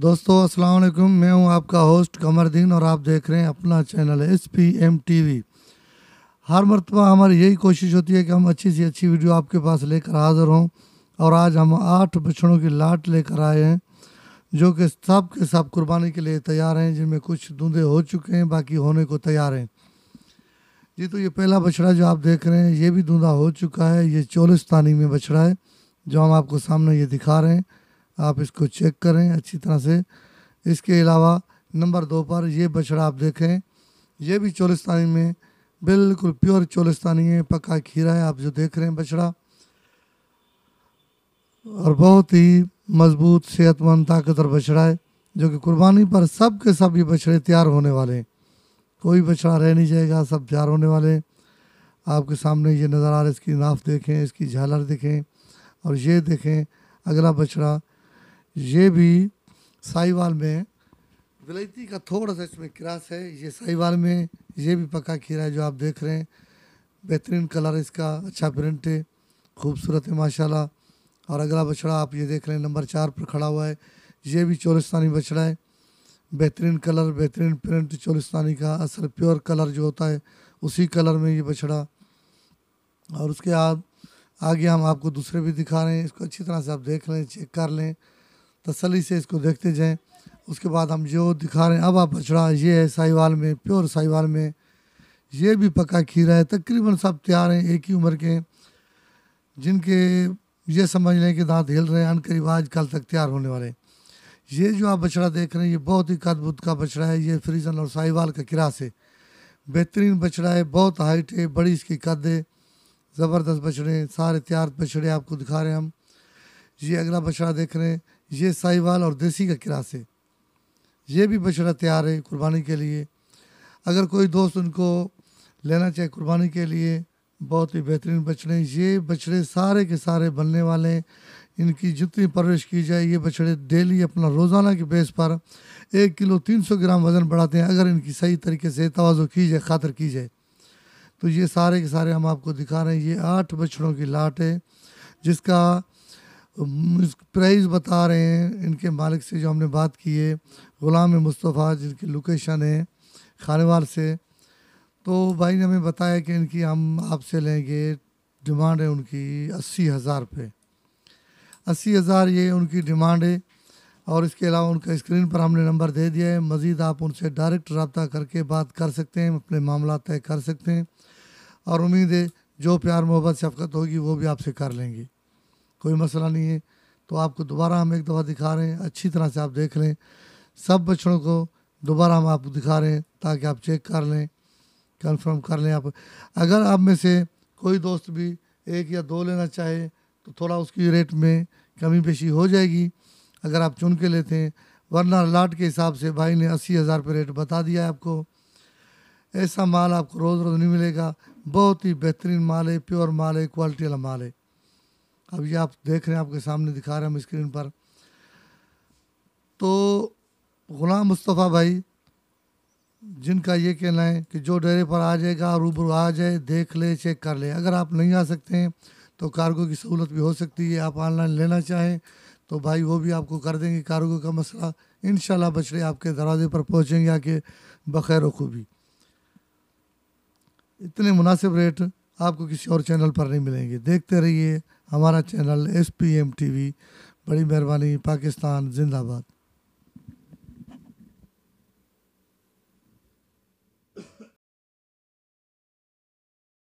दोस्तों अस्सलाम वालेकुम मैं हूं आपका होस्ट कमरदीन और आप देख रहे हैं अपना channel S P M T V हर मरतबा हमारी यही कोशिश होती है कि हम अच्छी से अच्छी वीडियो आपके पास लेकर हाज़िर हों और आज हम आठ बछड़ों की लाट लेकर आए हैं जो कि सब के सब कुर्बानी के लिए तैयार हैं जिनमें कुछ दूंधे हो चुके हैं बाकी होने को तैयार हैं जी तो ये पहला बछड़ा जो आप देख रहे हैं ये भी धुंधा हो चुका है ये चोलिस्तानी में बछड़ा है जो हम आपको सामने ये दिखा रहे हैं आप इसको चेक करें अच्छी तरह से इसके अलावा नंबर दो पर ये बछड़ा आप देखें ये भी चोलिस्तानी में बिल्कुल प्योर चोलिस्तानी है पक्का खीरा है आप जो देख रहे हैं बछड़ा और बहुत ही मजबूत सेहतमंद ताकतवर बछड़ा है जो कि कुर्बानी पर सब के सब ये बछड़े तैयार होने वाले हैं कोई बछड़ा रह नहीं जाएगा सब तैयार होने वाले हैं आपके सामने ये नज़र आ रहा है इसकी नाफ देखें इसकी झालर देखें और ये देखें अगला बछड़ा ये भी साहिवाल में विलायती का थोड़ा सा इसमें क्रास है ये साहिवाल में ये भी पका खीरा है जो आप देख रहे हैं बेहतरीन कलर इसका अच्छा प्रिंट है खूबसूरत है माशाल्लाह और अगला बछड़ा आप ये देख रहे हैं नंबर चार पर खड़ा हुआ है ये भी चोलिस्तानी बछड़ा है बेहतरीन कलर बेहतरीन प्रिंट चोलिस्तानी का असल प्योर कलर जो होता है उसी कलर में ये बछड़ा और उसके बाद आगे हम आपको दूसरे भी दिखा रहे हैं इसको अच्छी तरह से आप देख लें चेक कर लें तसली से इसको देखते जाएँ उसके बाद हम जो दिखा रहे हैं अब आप बछड़ा ये है साहिवाल में प्योर साहिवाल में ये भी पका खीरा है तकरीबन सब तैयार हैं एक ही उम्र के जिनके ये समझ लें कि दांत हिल रहे हैं अन करीब आज कल तक तैयार होने वाले ये जो आप बछड़ा देख रहे हैं ये बहुत ही कदबुद का बछड़ा है ये फ्रीजन और साहिवाल का किरास है बेहतरीन बछड़ा है बहुत हाइट है बड़ी इसकी कद है ज़बरदस्त बछड़े सारे तैयार बछड़े आपको दिखा रहे हैं हम ये अगला बछड़ा देख रहे हैं ये साहिवाल और देसी का किरास है ये भी बछड़ा तैयार है कुर्बानी के लिए अगर कोई दोस्त उनको लेना चाहे कुर्बानी के लिए बहुत ही बेहतरीन बछड़े ये बछड़े सारे के सारे बनने वाले हैं इनकी जितनी परवरिश की जाए ये बछड़े डेली अपना रोज़ाना के बेस पर एक किलो तीन सौ ग्राम वज़न बढ़ाते हैं अगर इनकी सही तरीके से तोज़ो की जाए खातर की जाए तो ये सारे के सारे हम आपको दिखा रहे हैं ये आठ बछड़ों की लाट है जिसका प्राइस बता रहे हैं इनके मालिक से जो हमने बात की है ग़ुलाम मुस्तफ़ा जिनकी लोकेशन है खानेवाल से तो भाई ने हमें बताया कि इनकी हम आपसे लेंगे डिमांड है उनकी अस्सी हज़ार पे अस्सी हज़ार ये उनकी डिमांड है और इसके अलावा उनका स्क्रीन पर हमने नंबर दे दिया है मज़ीद आप उनसे डायरेक्ट रबता करके बात कर सकते हैं अपने मामला तय कर सकते हैं और उम्मीद है जो प्यार मोहब्बत शफकत होगी वो भी आपसे कर लेंगी कोई मसला नहीं है तो आपको दोबारा हम एक दफ़ा दिखा रहे हैं अच्छी तरह से आप देख लें सब बच्चों को दोबारा हम आपको दिखा रहे हैं ताकि आप चेक कर लें कंफर्म कर लें आप अगर आप में से कोई दोस्त भी एक या दो लेना चाहे तो थोड़ा उसकी रेट में कमी पेशी हो जाएगी अगर आप चुन के लेते हैं वरना लाट के हिसाब से भाई ने अस्सी हज़ार पर रेट बता दिया है आपको ऐसा माल आपको रोज़ रोज़ नहीं मिलेगा बहुत ही बेहतरीन माल है प्योर माल है क्वालिटी वाला माल है अब ये आप देख रहे हैं आपके सामने दिखा रहे हैं हम स्क्रीन पर तो ग़ुलाम मुस्तफ़ा भाई जिनका ये कहना है कि जो डेरे पर आ जाएगा रूबरू आ जाए देख ले चेक कर ले अगर आप नहीं आ सकते हैं तो कार्गो की सहूलत भी हो सकती है आप ऑनलाइन लेना चाहें तो भाई वो भी आपको कर देंगे कार्गो का मसला इन बछड़े आपके दरवाजे पर पहुँचेंगे आके बखैर खूबी इतने मुनासिब रेट आपको किसी और चैनल पर नहीं मिलेंगे देखते रहिए हमारा channel S P M T V बड़ी मेहरबानी पाकिस्तान जिंदाबाद